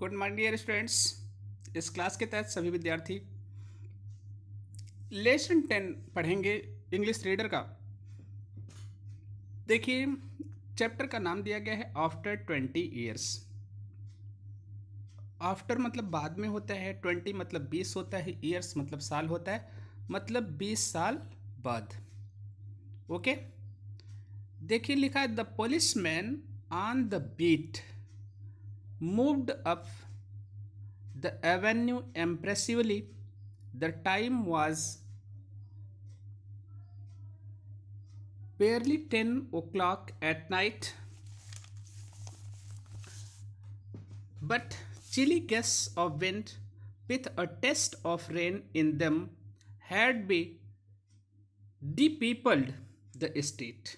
Good morning dear students इस class के तहत सभी विद्यार्थी लेसन टेन पढ़ेंगे इंग्लिश रीडर का देखिए चैप्टर का नाम दिया गया है आफ्टर ट्वेंटी ईयर्स आफ्टर मतलब बाद में होता है ट्वेंटी मतलब बीस होता है ईयर्स मतलब साल होता है मतलब बीस साल बाद ओके देखिए लिखा है the policeman on the beat moved up the avenue impressively. The time was barely 10 o'clock at night. But chilly gusts of wind with a taste of rain in them had be depeopled the state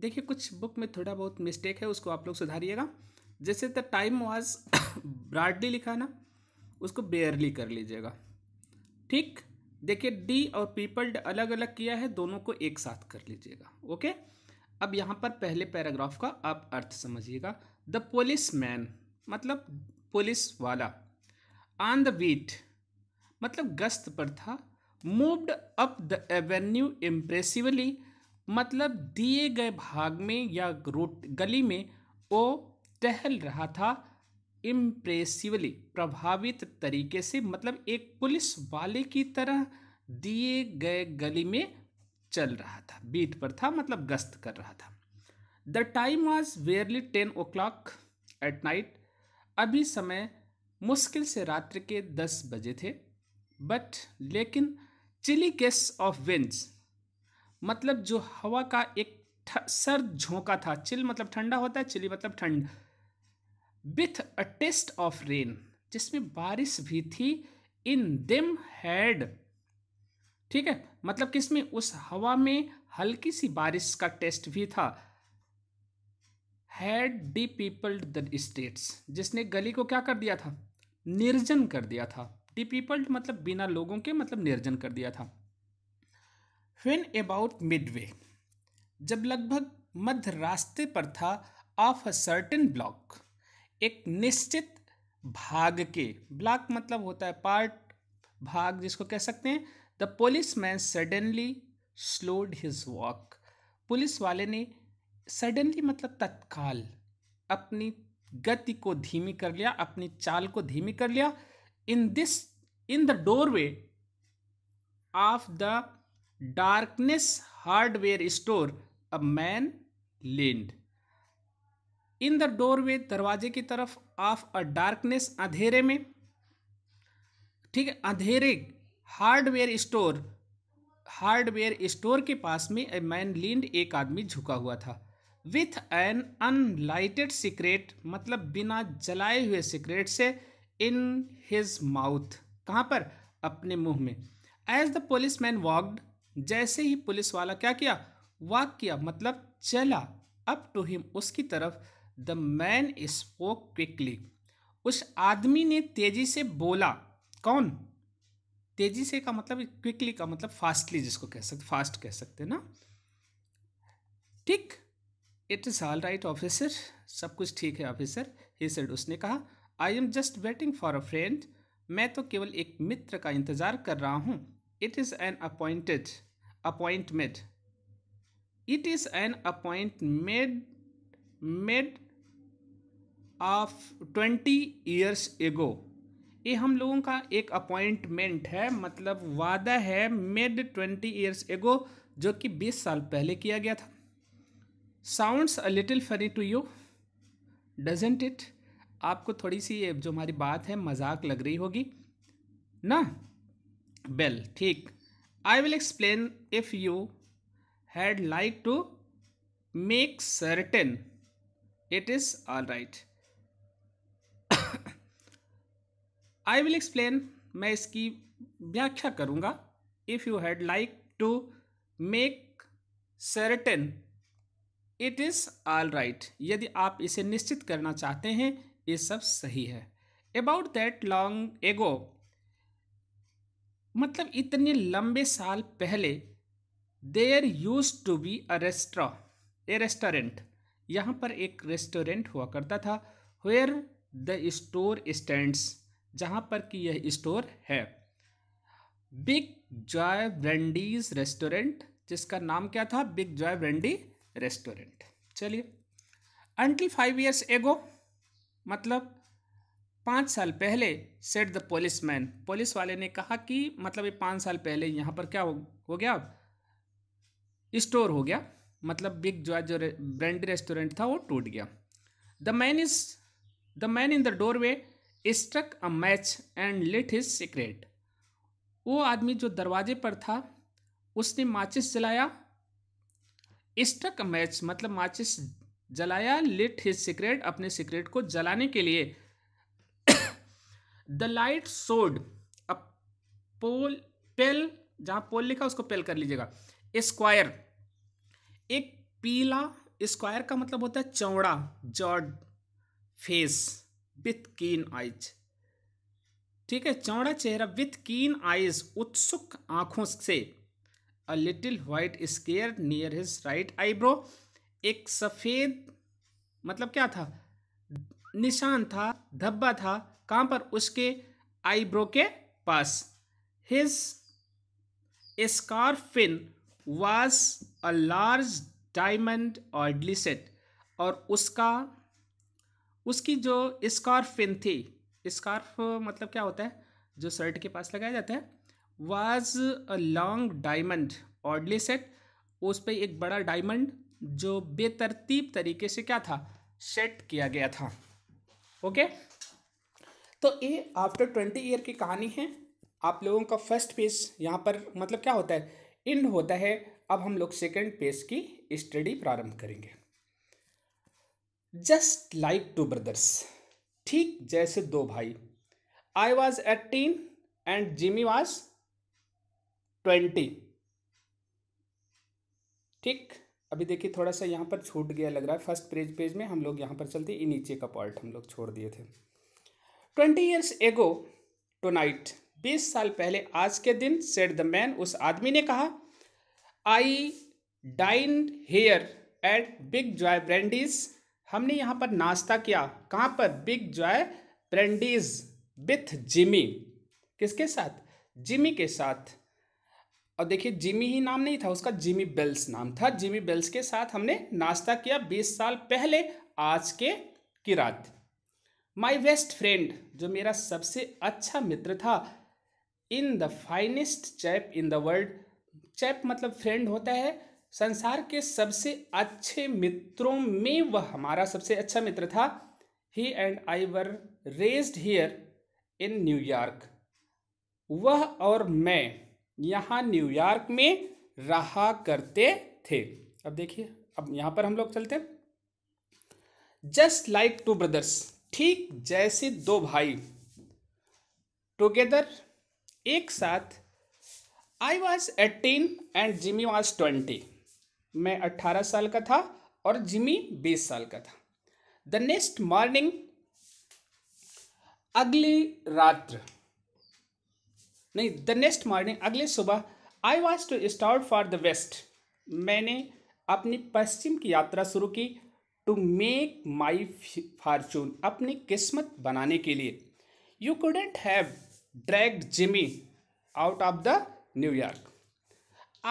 देखिए कुछ book में थोड़ा बहुत mistake है उसको आप लोग सुधारिएगा जैसे द टाइम वॉज ब्राडली लिखा ना उसको बेयरली कर लीजिएगा ठीक देखिए डी और पीपल अलग अलग किया है दोनों को एक साथ कर लीजिएगा ओके अब यहाँ पर पहले पैराग्राफ का आप अर्थ समझिएगा द पुलिस मैन मतलब पुलिस वाला ऑन द बीट मतलब गश्त पर था moved up the avenue impressively मतलब दिए गए भाग में या रोट गली में वो टहल रहा था इम्प्रेसिवली प्रभावित तरीके से मतलब एक पुलिस वाले की तरह दिए गए गली में चल रहा था बीट पर था मतलब गश्त कर रहा था the time was barely ten o'clock at night अभी समय मुश्किल से रात्र के दस बजे थे बट लेकिन चिली गेस ऑफ विंड्स मतलब जो हवा का एक सर्द झोंका था चिल मतलब ठंडा होता है चिली मतलब ठंड with a taste of rain जिसमें बारिश भी थी इन दिम हैड ठीक है मतलब कि इसमें उस हवा में हल्की सी बारिश का टेस्ट भी था had depeopled the states जिसने गली को क्या कर दिया था निर्जन कर दिया था डी पीपल्ड मतलब बिना लोगों के मतलब निर्जन कर दिया था वेन अबाउट मिडवे जब लगभग मध्य रास्ते पर था ऑफ अ सर्टन ब्लॉक एक निश्चित भाग के ब्लॉक मतलब होता है पार्ट भाग जिसको कह सकते हैं the policeman suddenly slowed his walk police वाले ने सडनली मतलब तत्काल अपनी गति को धीमी कर लिया अपनी चाल को धीमी कर लिया in this in the doorway of the darkness hardware store a man leaned in the doorway दरवाजे की तरफ ऑफ अ डार्कनेस अंधेरे में ठीक है अंधेरे हार्डवेयर स्टोर हार्डवेयर स्टोर के पास में ए मैन लीड एक आदमी झुका हुआ था विथ एन अनलाइटेड सिक्रेट मतलब बिना जलाए हुए सिक्रेट से इन हिज माउथ कहाँ पर अपने मुंह में as the policeman walked जैसे ही पुलिस वाला क्या किया वॉक किया मतलब चला अप टू हिम उसकी तरफ द मैन स्पोक क्विकली उस आदमी ने तेजी से बोला कौन तेजी से का मतलब क्विकली का मतलब फास्टली जिसको कह सकते फास्ट कह सकते ना ठीक it is all right officer सब कुछ ठीक है ऑफिसर ही सेड उसने कहा I am just waiting for a friend मैं तो केवल एक मित्र का इंतज़ार कर रहा हूँ it is an appointed appointment it is an appointment made of twenty years ago ये हम लोगों का एक अपॉइंटमेंट है मतलब वादा है मेड ट्वेंटी ईयर्स एगो जो कि बीस साल पहले किया गया था sounds a little funny to you doesn't it आपको थोड़ी सी जो हमारी बात है मजाक लग रही होगी ना बेल ठीक I will explain if you had like to make certain it is all right I will explain मैं इसकी व्याख्या करूँगा if you had like to make certain it is all right यदि आप इसे निश्चित करना चाहते हैं ये सब सही है अबाउट दैट लॉन्ग एगो मतलब इतने लंबे साल पहले there used to be a restaurant a restaurant यहाँ पर एक रेस्टोरेंट हुआ करता था वेयर द स्टोर स्टैंड्स जहाँ पर कि यह स्टोर है बिग जॉय ब्रेंडीज रेस्टोरेंट जिसका नाम क्या था बिग जॉय ब्रेंडी रेस्टोरेंट चलिए अंटिल फाइव ईयर्स एगो मतलब पाँच साल पहले said the policeman police वाले ने कहा कि मतलब ये पाँच साल पहले यहाँ पर क्या हो, हो गया स्टोर हो गया मतलब बिग जॉय जो ब्रांड रेस्टोरेंट था वो टूट गया the man is the man in the doorway struck a match and lit his cigarette वो आदमी जो दरवाजे पर था उसने माचिस जलाया स्ट्रक अ मैच मतलब माचिस जलाया लिट हिज सिक्रेट अपने सिक्रेट को जलाने के लिए द लाइट सोड अ पोल पेल जहां पोल लिखा उसको पेल कर लीजिएगा स्क्वायर एक पीला स्क्वायर का मतलब होता है चौड़ा jawed face with keen eyes ठीक है चौड़ा चेहरा विथ कीन आइज उत्सुक आंखों से a little white scar near his right eyebrow एक सफ़ेद मतलब क्या था निशान था धब्बा था कहां पर उसके आईब्रो के पास his scarfpin was a large diamond और ग्लिसेट और उसका उसकी जो स्कॉर्फ पिन थी स्कॉर्फ मतलब क्या होता है जो शर्ट के पास लगाया जाता है was a long diamond oddly set उस पर एक बड़ा डायमंड जो बेतरतीब तरीके से क्या था सेट किया गया था ओके तो ये आफ्टर ट्वेंटी ईयर की कहानी है आप लोगों का फर्स्ट पेज यहाँ पर मतलब क्या होता है इंड होता है अब हम लोग सेकेंड पेज की स्टडी प्रारंभ करेंगे जस्ट लाइक टू ब्रदर्स ठीक जैसे दो भाई I was eighteen and Jimmy was twenty ठीक अभी देखिए थोड़ा सा यहाँ पर छूट गया लग रहा है फर्स्ट पेज पेज में हम लोग यहाँ पर चलते हैं नीचे का पार्ट हम लोग छोड़ दिए थे twenty years ago tonight बीस साल पहले आज के दिन सेड द मैन उस आदमी ने कहा I dine here at Big Joy Brandy's हमने यहाँ पर नाश्ता किया कहाँ पर Big Joy Brandy's with Jimmy किसके साथ जिमी के साथ और देखिए जिमी ही नाम नहीं था उसका जिमी बेल्स नाम था जिमी बेल्स के साथ हमने नाश्ता किया बीस साल पहले आज के की रात माई बेस्ट फ्रेंड जो मेरा सबसे अच्छा मित्र था in the finest chap in the world chap मतलब फ्रेंड होता है संसार के सबसे अच्छे मित्रों में वह हमारा सबसे अच्छा मित्र था ही and I were raised here in New York वह और मैं यहाँ न्यूयॉर्क में रहा करते थे अब देखिए अब यहाँ पर हम लोग चलते जस्ट लाइक टू ब्रदर्स ठीक जैसे दो भाई टुगेदर एक साथ I was eighteen and Jimmy was twenty मैं अट्ठारह साल का था और जिमी बीस साल का था द नेक्स्ट मॉर्निंग अगली रात्र नहीं द नेक्स्ट मॉर्निंग अगले सुबह I was to start for the West मैंने अपनी पश्चिम की यात्रा शुरू की टू मेक माई फार्चून अपनी किस्मत बनाने के लिए you couldn't have drag Jimmy out of the New York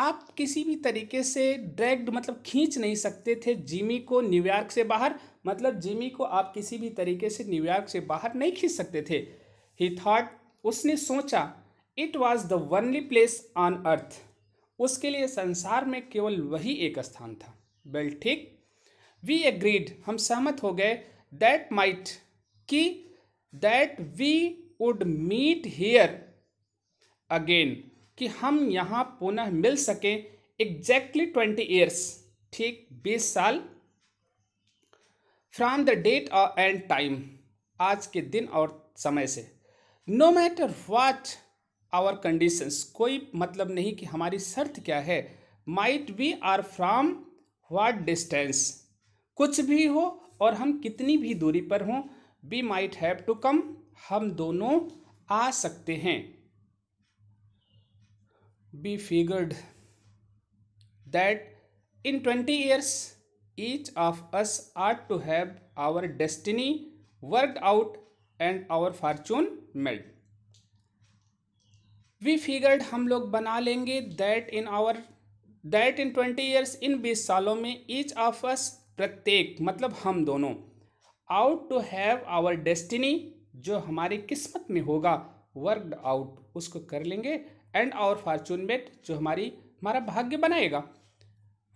आप किसी भी तरीके से ड्रैग्ड मतलब खींच नहीं सकते थे जिमी को न्यूयॉर्क से बाहर मतलब जिमी को आप किसी भी तरीके से न्यूयॉर्क से बाहर नहीं खींच सकते थे ही थॉट उसने सोचा it was the only place on earth उसके लिए संसार में केवल वही एक स्थान था वेल ठीक वी एग्रीड हम सहमत हो गए दैट माइट कि that we would meet here again कि हम यहाँ पुनः मिल सकें एग्जैक्टली ट्वेंटी ईयर्स ठीक बीस साल फ्राम द डेट और एंड टाइम आज के दिन और समय से no matter what our conditions कोई मतलब नहीं कि हमारी शर्त क्या है might we are from what distance कुछ भी हो और हम कितनी भी दूरी पर हों we might have to come हम दोनों आ सकते हैं be figured that in 20 years each of us ought to have our destiny worked out and our fortune made we figured हम लोग बना लेंगे that in our that in twenty years इन बीस सालों में ईच ऑफ अस प्रत्येक मतलब हम दोनों out to have our destiny जो हमारी किस्मत में होगा वर्कड आउट उसको कर लेंगे एंड आवर फॉर्चून मेट जो हमारी हमारा भाग्य बनाएगा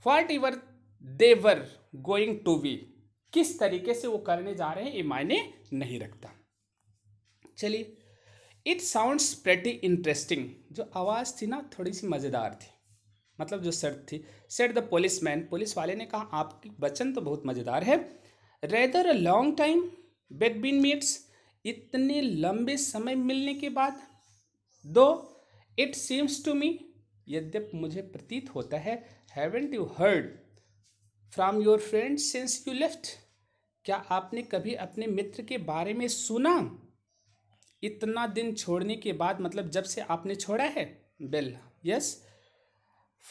whatever they're going to we किस तरीके से वो करने जा रहे हैं ये मायने नहीं रखता चलिए इट साउंड्स प्रेटी इंटरेस्टिंग जो आवाज़ थी ना थोड़ी सी मज़ेदार थी मतलब जो सर थी said the policeman police वाले ने कहा आपकी वचन तो बहुत मज़ेदार है rather a long time between meets इतने लंबे समय मिलने के बाद दो इट सीम्स टू मी यद्यप मुझे प्रतीत होता है haven't you heard from your friend since you left क्या आपने कभी अपने मित्र के बारे में सुना इतना दिन छोड़ने के बाद मतलब जब से आपने छोड़ा है well yes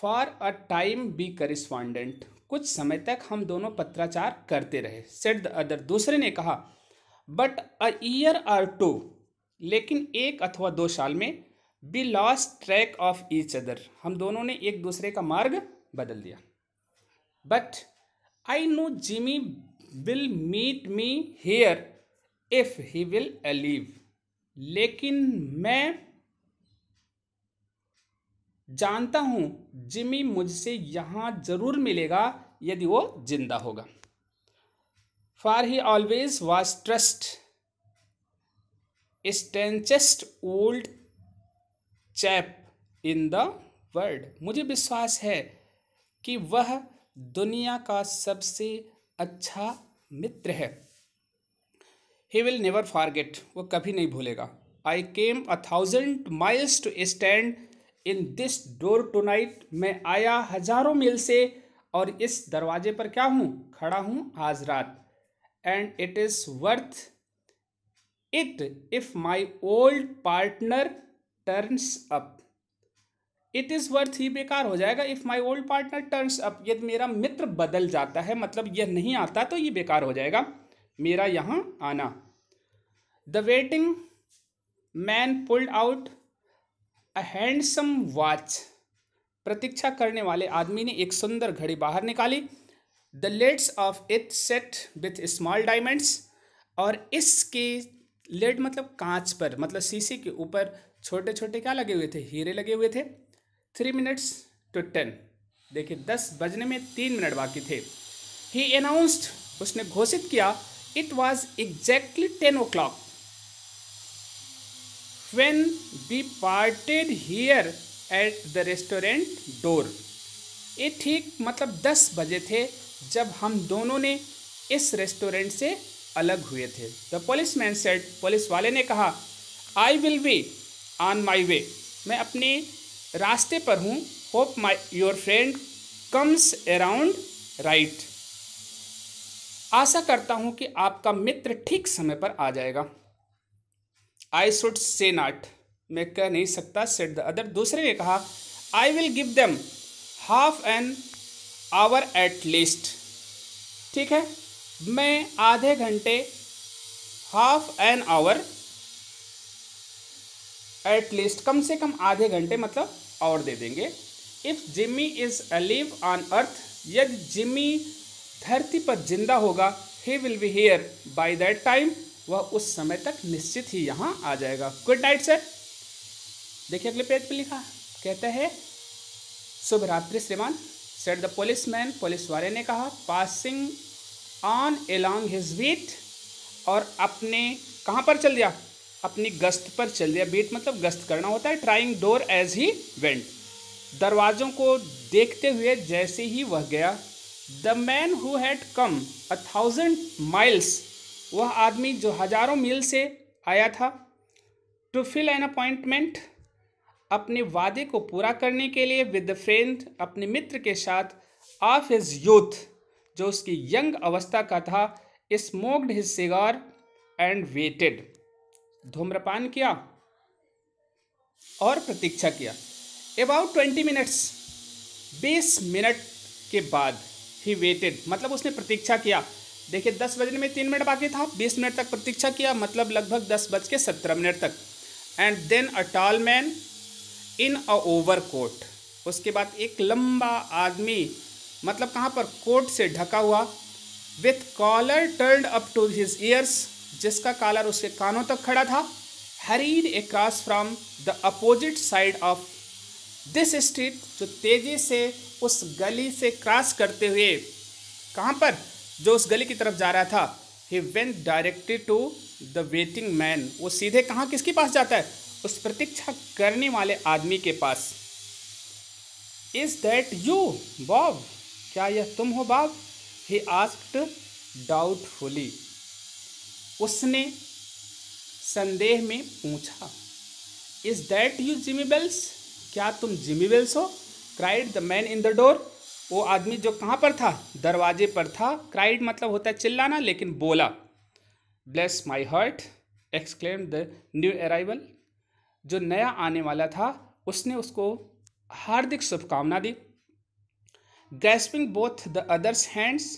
for a time we corresponded कुछ समय तक हम दोनों पत्राचार करते रहे सेट द अदर दूसरे ने कहा but a year or two लेकिन एक अथवा दो साल में we lost track of each other हम दोनों ने एक दूसरे का मार्ग बदल दिया but I know Jimmy will meet me here if he will alive लेकिन मैं जानता हूं जिमी मुझसे यहां ज़रूर मिलेगा यदि वो जिंदा होगा for he always was trust staunchest old chap in the world मुझे विश्वास है कि वह दुनिया का सबसे अच्छा मित्र है ही विल नेवर फॉरगेट वो कभी नहीं भूलेगा I came a thousand miles to stand in this door tonight मैं आया हजारों मील से और इस दरवाजे पर क्या हूँ खड़ा हूँ आज रात and it is worth it if my old partner turns up it is worth ही बेकार हो जाएगा if my old partner turns up यदि मेरा मित्र बदल जाता है मतलब यह नहीं आता तो ये बेकार हो जाएगा मेरा यहाँ आना the waiting man pulled out a handsome watch प्रतीक्षा करने वाले आदमी ने एक सुंदर घड़ी बाहर निकाली the lids of it set with small diamonds और इसके लेड मतलब कांच पर मतलब शीशे के ऊपर छोटे छोटे क्या लगे हुए थे हीरे लगे हुए थे थ्री मिनट्स टू टेन देखिए दस बजने में तीन मिनट बाकी थे ही अनाउंस्ड उसने घोषित किया it was exactly ten o'clock when we parted here at the restaurant door ये ठीक मतलब दस बजे थे जब हम दोनों ने इस रेस्टोरेंट से अलग हुए थे the policeman said police वाले ने कहा I will be on my way मैं अपने रास्ते पर हूँ hope my your friend comes around right आशा करता हूँ कि आपका मित्र ठीक समय पर आ जाएगा आई शुड से नाट मैं कह नहीं सकता सेट द अदर दूसरे ने कहा I will give them half an hour at least ठीक है मैं आधे घंटे हाफ एन आवर एटलीस्ट कम से कम आधे घंटे मतलब और दे देंगे if Jimmy is alive on earth यदि जिम्मी धरती पर जिंदा होगा he will be here by that time वह उस समय तक निश्चित ही यहाँ आ जाएगा गुड नाइट सर देखिए अगले पेज पे लिखा कहता है शुभ रात्रि श्रीमान said the policeman police वाले ने कहा passing on along his beat और अपने कहाँ पर चल दिया अपनी गश्त पर चल दिया बीट मतलब गश्त करना होता है trying doors as he went दरवाज़ों को देखते हुए जैसे ही वह गया the man who had come a thousand miles वह आदमी जो हजारों मील से आया था टू फिल एन अपॉइंटमेंट अपने वादे को पूरा करने के लिए विद फ्रेंड अपने मित्र के साथ ऑफ हिज यूथ जो उसकी यंग अवस्था का था smoked his cigar and waited धूम्रपान किया और प्रतीक्षा किया अबाउट ट्वेंटी मिनट्स बीस मिनट के बाद ही वेटेड मतलब उसने प्रतीक्षा किया देखिए दस बजने में तीन मिनट बाकी था बीस मिनट तक प्रतीक्षा किया मतलब लगभग दस बज के सत्रह मिनट तक and then a tall man in a overcoat उसके बाद एक लंबा आदमी मतलब कहाँ पर कोट से ढका हुआ with collar turned up to his ears जिसका कालर उसके कानों तक खड़ा था hurried across from the opposite side of this street जो तेज़ी से उस गली से क्रॉस करते हुए कहाँ पर जो उस गली की तरफ जा रहा था he went directly to the waiting man वो सीधे कहाँ किसके पास जाता है उस प्रतीक्षा करने वाले आदमी के पास इज दैट यू बॉब क्या यह तुम हो बॉब ही आस्क्ड डाउटफुली उसने संदेह में पूछा is that you Jimmy Wells क्या तुम जिमी बेल्स हो cried the man in the door वो आदमी जो कहाँ पर था दरवाजे पर था क्राइड मतलब होता है चिल्लाना लेकिन बोला bless my heart exclaim the new arrival जो नया आने वाला था उसने उसको हार्दिक शुभकामना दी grasping both the others hands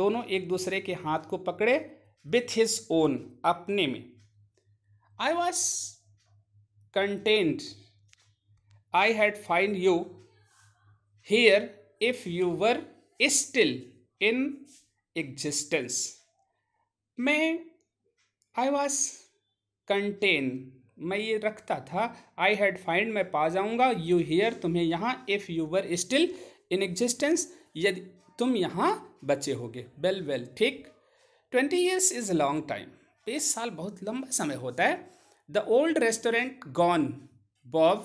दोनों एक दूसरे के हाथ को पकड़े विथ हिज ओन अपने में I was content I had find you here if you were still in existence मैं आई वॉज कंटेन मैं ये रखता था आई हैड फाइंड मैं पा जाऊँगा यू हेयर तुम्हें यहाँ if you were still in existence यदि तुम यहाँ बचे होगे वेल वेल ठीक twenty years is a long time बीस साल बहुत लंबा समय होता है the old restaurant gone Bob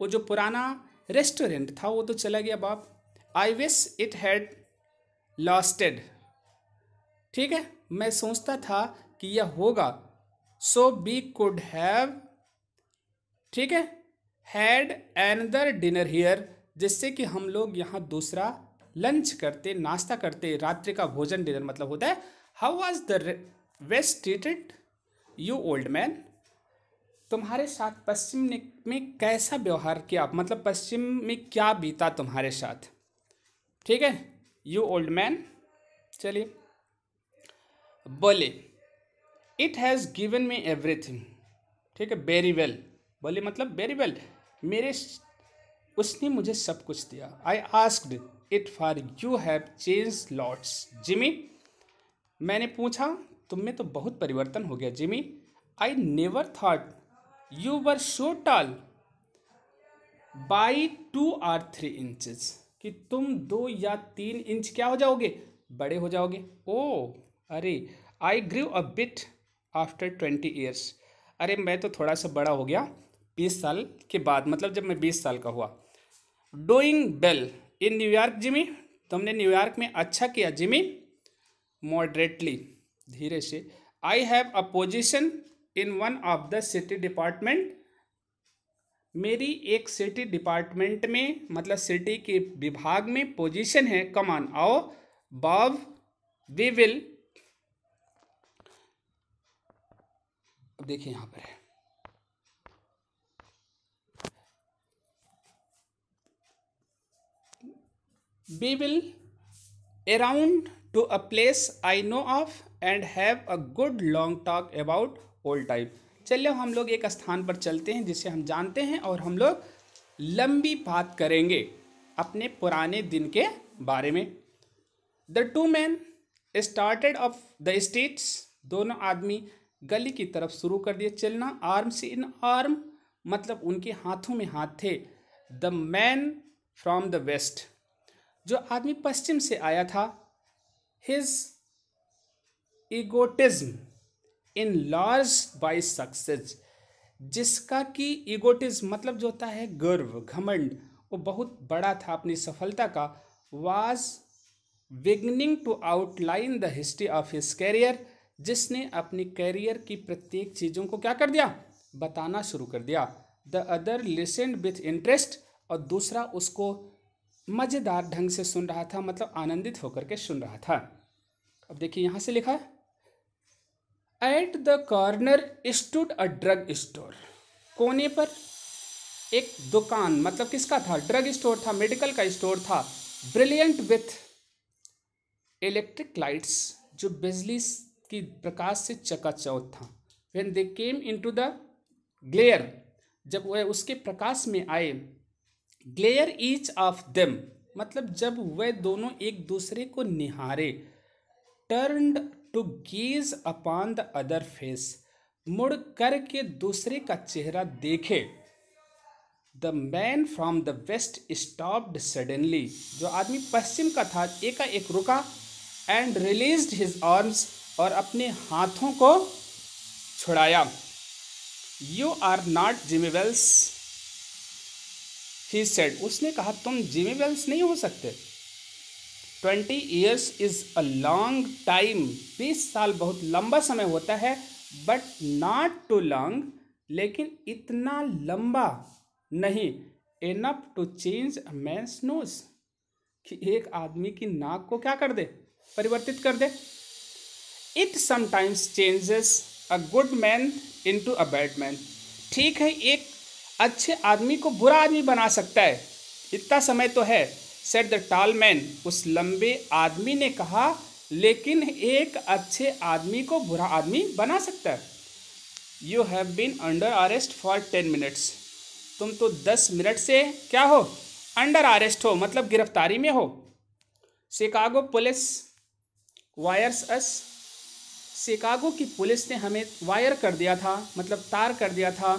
वो जो पुराना रेस्टोरेंट था वो तो चला गया बॉब आई विस इट हैड लॉस्टेड ठीक है मैं सोचता था कि यह होगा सो बी कुड हैव ठीक है हैड एनदर डिनर हियर जिससे कि हम लोग यहाँ दूसरा लंच करते नाश्ता करते रात्रि का भोजन डिनर मतलब होता है how was the West treated you old man तुम्हारे साथ पश्चिम ने में कैसा व्यवहार किया मतलब पश्चिम में क्या बीता तुम्हारे साथ ठीक है यू ओल्ड मैन चलिए बोले it has given me everything ठीक है वेरी वेल बोले मतलब वेरी वेल मेरे उसने मुझे सब कुछ दिया I asked it for you have change lots Jimmy मैंने पूछा तुम में तो बहुत परिवर्तन हो गया Jimmy I never thought you were so tall by two or three inches कि तुम दो या तीन इंच क्या हो जाओगे बड़े हो जाओगे ओ अरे I grew a bit after twenty years अरे मैं तो थोड़ा सा बड़ा हो गया बीस साल के बाद मतलब जब मैं बीस साल का हुआ doing well in New York Jimmy तुमने न्यूयॉर्क में अच्छा किया जिमी मॉडरेटली धीरे से I have a position in one of the city department मेरी एक सिटी डिपार्टमेंट में मतलब सिटी के विभाग में पोजिशन है कमान आओ बॉब वी विल देखिए यहां पर है we will around to a place I know of and have a good long talk about old time. चलिए हम लोग एक स्थान पर चलते हैं जिसे हम जानते हैं और हम लोग लंबी बात करेंगे अपने पुराने दिन के बारे में the two man started off the states दोनों आदमी गली की तरफ शुरू कर दिए चलना आर्म से इन आर्म मतलब उनके हाथों में हाथ थे the man from the West जो आदमी पश्चिम से आया था his egotism enlarged by success जिसका कि egotism मतलब जो होता है गर्व घमंड वो बहुत बड़ा था अपनी सफलता का was beginning to outline the history of his career जिसने अपनी कैरियर की प्रत्येक चीज़ों को क्या कर दिया बताना शुरू कर दिया the other listened with interest और दूसरा उसको मज़ेदार ढंग से सुन रहा था मतलब आनंदित होकर के सुन रहा था अब देखिए यहाँ से लिखा है at the corner stood a drug store कोने पर एक दुकान मतलब किसका था ड्रग स्टोर था मेडिकल का स्टोर था ब्रिलियंट विथ इलेक्ट्रिक लाइट्स जो बिजली की प्रकाश से चकाचौथ था when they came into the glare जब वह उसके प्रकाश में आए ग्लेयर ईच ऑफ देम मतलब जब वह दोनों एक दूसरे को निहारे turned to gaze upon the other face मुड़ कर के दूसरे का चेहरा देखे the man from the West stopped suddenly जो आदमी पश्चिम का था एकाएक रुका एंड रिलीज हिज आर्म्स और अपने हाथों को छुड़ाया you are not Jimmy Wells he said उसने कहा तुम जिमी वेल्स नहीं हो सकते twenty years is a long time बीस साल बहुत लंबा समय होता है बट नॉट टू लॉन्ग लेकिन इतना लंबा नहीं enough to change man's nose कि एक आदमी की नाक को क्या कर दे परिवर्तित कर दे it sometimes changes a good man into a bad man ठीक है एक अच्छे आदमी को बुरा आदमी बना सकता है इतना समय तो है सेट द टाल मैन उस लंबे आदमी ने कहा लेकिन एक अच्छे आदमी को बुरा आदमी बना सकता है you have been under arrest for ten minutes तुम तो दस मिनट से क्या हो अंडर अरेस्ट हो मतलब गिरफ्तारी में हो Chicago police wires us Chicago की पुलिस ने हमें वायर कर दिया था मतलब तार कर दिया था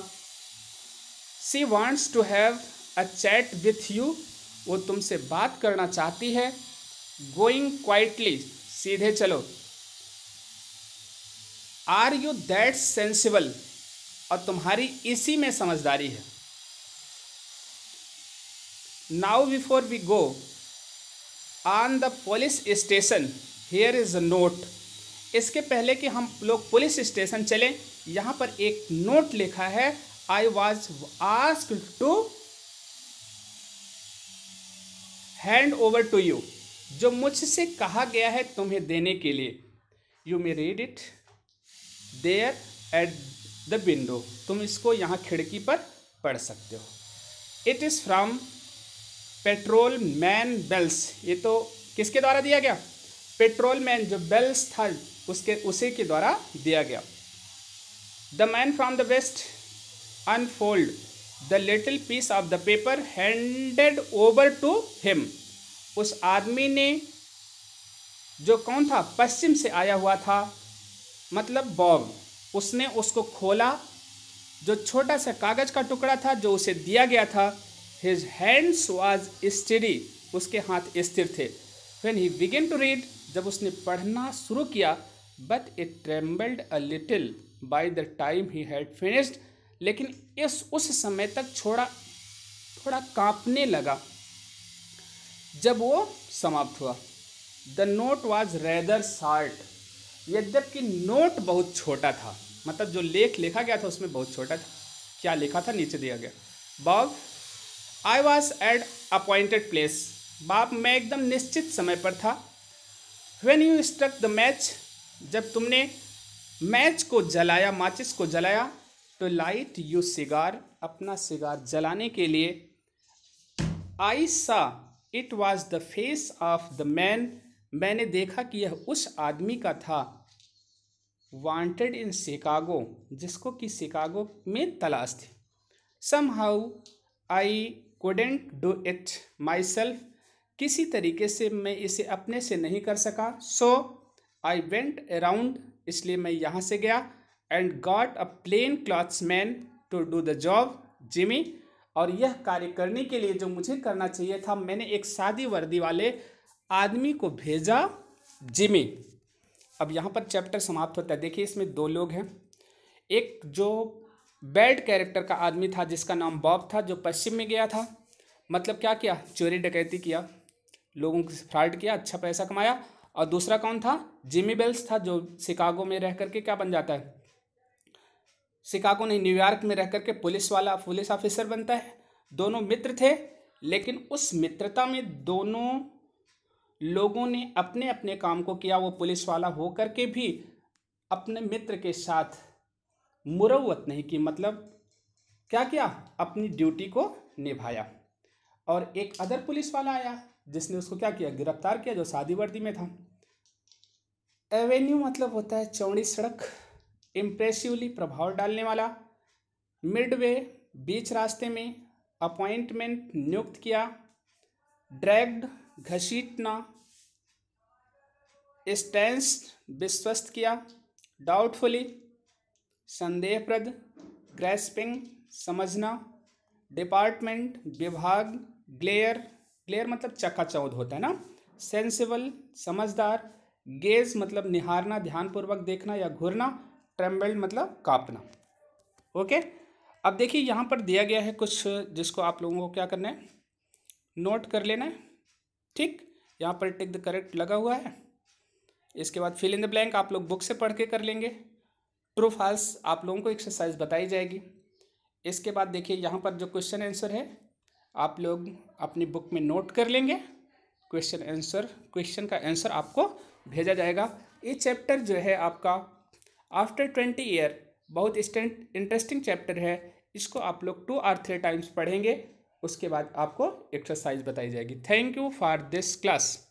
she wants to have a chat with you वो तुमसे बात करना चाहती है गोइंग क्वाइटली सीधे चलो आर यू दैट सेंसिबल और तुम्हारी इसी में समझदारी है now before we go on the police station here is a note इसके पहले कि हम लोग पुलिस स्टेशन चलें यहाँ पर एक नोट लिखा है I was asked to hand over to you जो मुझसे कहा गया है तुम्हें देने के लिए you may read it there at the window तुम इसको यहाँ खिड़की पर पढ़ सकते हो it is from patrolman Wells ये तो किसके द्वारा दिया गया पेट्रोल मैन जो बेल्स था उसके उसी के द्वारा दिया गया the man from the West unfold the little piece of the paper handed over to him उस आदमी ने जो कौन था पश्चिम से आया हुआ था मतलब बॉब उसने उसको खोला जो छोटा सा कागज़ का टुकड़ा था जो उसे दिया गया था हिज हैंड्स वॉज स्टडी उसके हाथ स्थिर थे when he began to read जब उसने पढ़ना शुरू किया but it trembled a little by the time he had finished लेकिन इस उस समय तक छोड़ा थोड़ा कांपने लगा जब वो समाप्त हुआ the note was rather short यद्यपि नोट बहुत छोटा था मतलब जो लेख लिखा गया था उसमें बहुत छोटा था क्या लिखा था नीचे दिया गया Bob I was at appointed place बाप मैं एकदम निश्चित समय पर था when you struck the match जब तुमने मैच को जलाया माचिस को जलाया टू तो लाइट यू सिगार अपना सिगार जलाने के लिए I saw it was the face of the man मैंने देखा कि यह उस आदमी का था वांटेड इन शिकागो जिसको कि शिकागो में तलाश थी somehow I couldn't do it myself किसी तरीके से मैं इसे अपने से नहीं कर सका सो आई वेंट अराउंड इसलिए मैं यहाँ से गया and got a plain clothes man to do the job Jimmy और यह कार्य करने के लिए जो मुझे करना चाहिए था मैंने एक शादी वर्दी वाले आदमी को भेजा जिमी अब यहाँ पर चैप्टर समाप्त होता है देखिए इसमें दो लोग हैं एक जो बैड कैरेक्टर का आदमी था जिसका नाम बॉब था जो पश्चिम में गया था मतलब क्या किया चोरी डकैती किया लोगों को फ्रॉड किया अच्छा पैसा कमाया और दूसरा कौन था जिमी बेल्स था जो शिकागो में रह करके क्या बन जाता है शिकागो नहीं न्यूयॉर्क में रह करके पुलिस वाला पुलिस ऑफिसर बनता है दोनों मित्र थे लेकिन उस मित्रता में दोनों लोगों ने अपने अपने काम को किया वो पुलिस वाला हो के भी अपने मित्र के साथ मुरवत नहीं की मतलब क्या किया अपनी ड्यूटी को निभाया और एक अदर पुलिस वाला आया जिसने उसको क्या किया गिरफ्तार किया जो शादी वर्दी में था एवेन्यू मतलब होता है चौड़ी सड़क इम्प्रेसिवली प्रभाव डालने वाला मिडवे बीच रास्ते में अपॉइंटमेंट नियुक्त किया ड्रैग्ड घसीटना स्टैंस विश्वस्त किया डाउटफुली संदेहप्रद ग्रेस्पिंग समझना डिपार्टमेंट विभाग ग्लेयर ग्लेयर मतलब चकाचौध होता है ना सेंसिबल समझदार गेज मतलब निहारना ध्यानपूर्वक देखना या घूरना ट्रेम्बल्ड मतलब कांपना ओके अब देखिए यहाँ पर दिया गया है कुछ जिसको आप लोगों को क्या करना है नोट कर लेना है ठीक यहाँ पर टिक द करेक्ट लगा हुआ है इसके बाद फिल इन द ब्लैंक आप लोग बुक से पढ़ के कर लेंगे ट्रू फॉल्स आप लोगों को एक्सरसाइज बताई जाएगी इसके बाद देखिए यहाँ पर जो क्वेश्चन आंसर है आप लोग अपनी बुक में नोट कर लेंगे क्वेश्चन आंसर क्वेश्चन का आंसर आपको भेजा जाएगा ये चैप्टर जो है आपका आफ्टर ट्वेंटी ईयर बहुत इंटरेस्टिंग चैप्टर है इसको आप लोग टू आर थ्री टाइम्स पढ़ेंगे उसके बाद आपको एक्सरसाइज बताई जाएगी thank you for this class